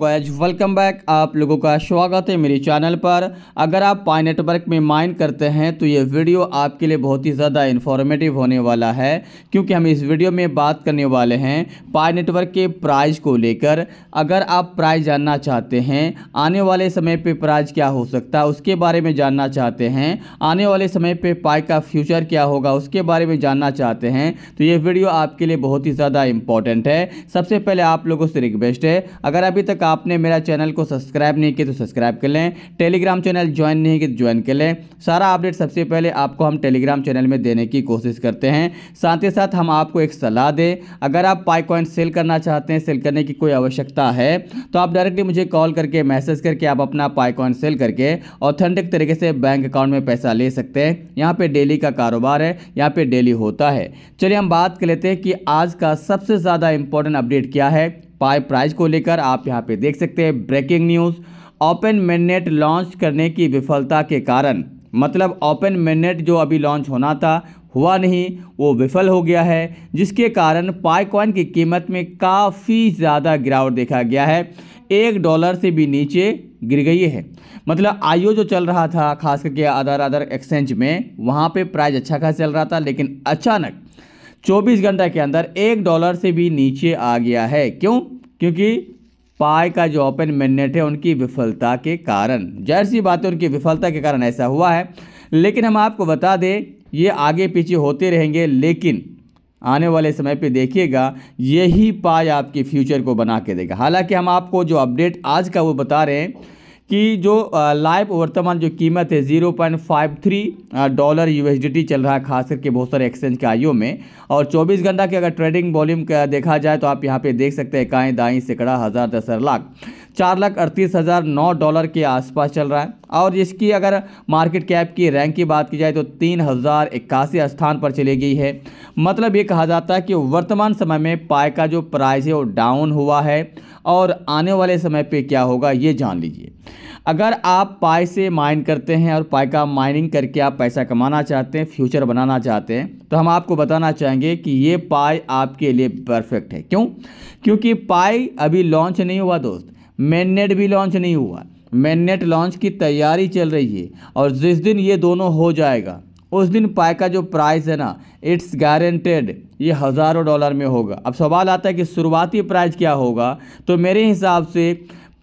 guys welcome back आप लोगों का स्वागत है मेरे चैनल पर अगर आप पाई नेटवर्क में माइन करते हैं तो ये वीडियो आपके लिए बहुत ही ज़्यादा इन्फॉर्मेटिव होने वाला है क्योंकि हम इस वीडियो में बात करने वाले हैं पाई नेटवर्क के प्राइज को लेकर अगर आप प्राइज जानना चाहते हैं आने वाले समय पर प्राइज क्या हो सकता है उसके बारे में जानना चाहते हैं आने वाले समय पर पाई का फ्यूचर क्या होगा उसके बारे में जानना चाहते हैं तो ये वीडियो आपके लिए बहुत ही ज़्यादा इम्पॉर्टेंट है सबसे पहले आप लोगों से रिक्वेस्ट है अगर अभी तक आपने मेरा चैनल को सब्सक्राइब नहीं किया तो सब्सक्राइब कर लें टेलीग्राम चैनल ज्वाइन नहीं किया तो ज्वाइन कर लें सारा अपडेट सबसे पहले आपको हम टेलीग्राम चैनल में देने की कोशिश करते हैं साथ ही साथ हम आपको एक सलाह दें अगर आप पाइकॉइन सेल करना चाहते हैं सेल करने की कोई आवश्यकता है तो आप डायरेक्टली मुझे कॉल करके मैसेज करके आप अपना पाइकॉइन सेल करके ऑथेंटिक तरीके से बैंक अकाउंट में पैसा ले सकते हैं यहाँ पर डेली का कारोबार है यहाँ पर डेली होता है चलिए हम बात कर लेते हैं कि आज का सबसे ज़्यादा इंपॉर्टेंट अपडेट क्या है पाए प्राइज को लेकर आप यहाँ पे देख सकते हैं breaking news open mainnet launch करने की विफलता के कारण मतलब ओपन मैनेट जो अभी लॉन्च होना था हुआ नहीं वो विफल हो गया है जिसके कारण पाईकॉइन की कीमत में काफ़ी ज़्यादा गिरावट देखा गया है एक डॉलर से भी नीचे गिर गई है मतलब आईओ जो चल रहा था खास करके अदर अदर एक्सचेंज में वहाँ पे प्राइस अच्छा खासा चल रहा था लेकिन अचानक 24 घंटा के अंदर एक डॉलर से भी नीचे आ गया है क्यों क्योंकि पाए का जो ओपन मैनेट है उनकी विफलता के कारण जाहिर सी बात है उनकी विफलता के कारण ऐसा हुआ है लेकिन हम आपको बता दें ये आगे पीछे होते रहेंगे लेकिन आने वाले समय पे देखिएगा यही पाए आपके फ्यूचर को बना के देगा हालांकि हम आपको जो अपडेट आज का वो बता रहे हैं कि जो लाइव वर्तमान जो कीमत है zero point five three dollar यू चल रहा है खास करके बहुत सारे एक्सचेंज के आईओ में और चौबीस घंटा के अगर ट्रेडिंग वॉल्यूम देखा जाए तो आप यहाँ पे देख सकते हैं काएँ दाई सैकड़ा हज़ार दस लाख चार लाख अड़तीस हज़ार नौ डॉलर के आसपास चल रहा है और इसकी अगर मार्केट कैप की रैंक की बात की जाए तो तीन हज़ार इक्यासी स्थान पर चली गई है मतलब ये कहा जाता है कि वर्तमान समय में पाए का जो प्राइस है वो डाउन हुआ है और आने वाले समय पे क्या होगा ये जान लीजिए अगर आप पाए से माइन करते हैं और पाए का माइनिंग करके आप पैसा कमाना चाहते हैं फ्यूचर बनाना चाहते हैं तो हम आपको बताना चाहेंगे कि ये पाए आपके लिए परफेक्ट है क्यों क्योंकि पाए अभी लॉन्च नहीं हुआ दोस्त मैननेट भी लॉन्च नहीं हुआ मैननेट लॉन्च की तैयारी चल रही है और जिस दिन ये दोनों हो जाएगा उस दिन पाए का जो प्राइस है ना इट्स गारंटेड ये हज़ारों डॉलर में होगा अब सवाल आता है कि शुरुआती प्राइस क्या होगा तो मेरे हिसाब से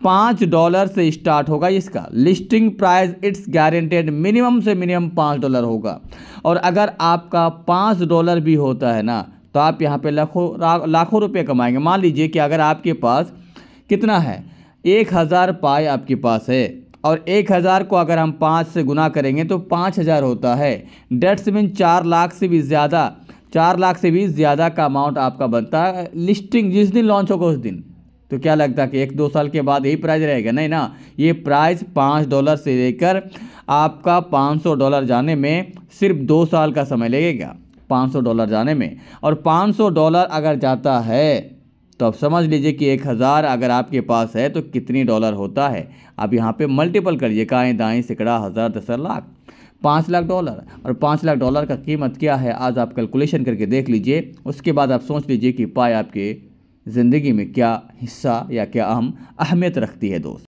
पाँच डॉलर से स्टार्ट होगा इसका listing price it's guaranteed minimum से मिनिमम पाँच डॉलर होगा और अगर आपका पाँच डॉलर भी होता है ना तो आप यहाँ पे लाखों लाखों रुपए कमाएंगे मान लीजिए कि अगर आपके पास कितना है एक हज़ार पाए आपके पास है और एक हज़ार को अगर हम पाँच से गुना करेंगे तो पाँच हज़ार होता है डेट्स मीन चार लाख से भी ज़्यादा चार लाख से भी ज़्यादा का अमाउंट आपका बनता है लिस्टिंग जिस दिन लॉन्च होगा उस दिन तो क्या लगता है कि एक दो साल के बाद यही प्राइस रहेगा नहीं ना ये प्राइस पाँच डॉलर से लेकर आपका पाँच सौ डॉलर जाने में सिर्फ दो साल का समय लगेगा पाँच सौ डॉलर जाने में और पाँच सौ डॉलर अगर जाता है तो आप समझ लीजिए कि एक हज़ार अगर आपके पास है तो कितनी डॉलर होता है अब यहाँ पे मल्टीपल करिए काएँ दाएँ सैकड़ा हज़ार दसर लाख पाँच लाख डॉलर और पाँच लाख डॉलर का कीमत क्या है आज आप कैलकुलेशन करके देख लीजिए उसके बाद आप सोच लीजिए कि पाए आपके ज़िंदगी में क्या हिस्सा या क्या अहम अहमियत रखती है दोस्त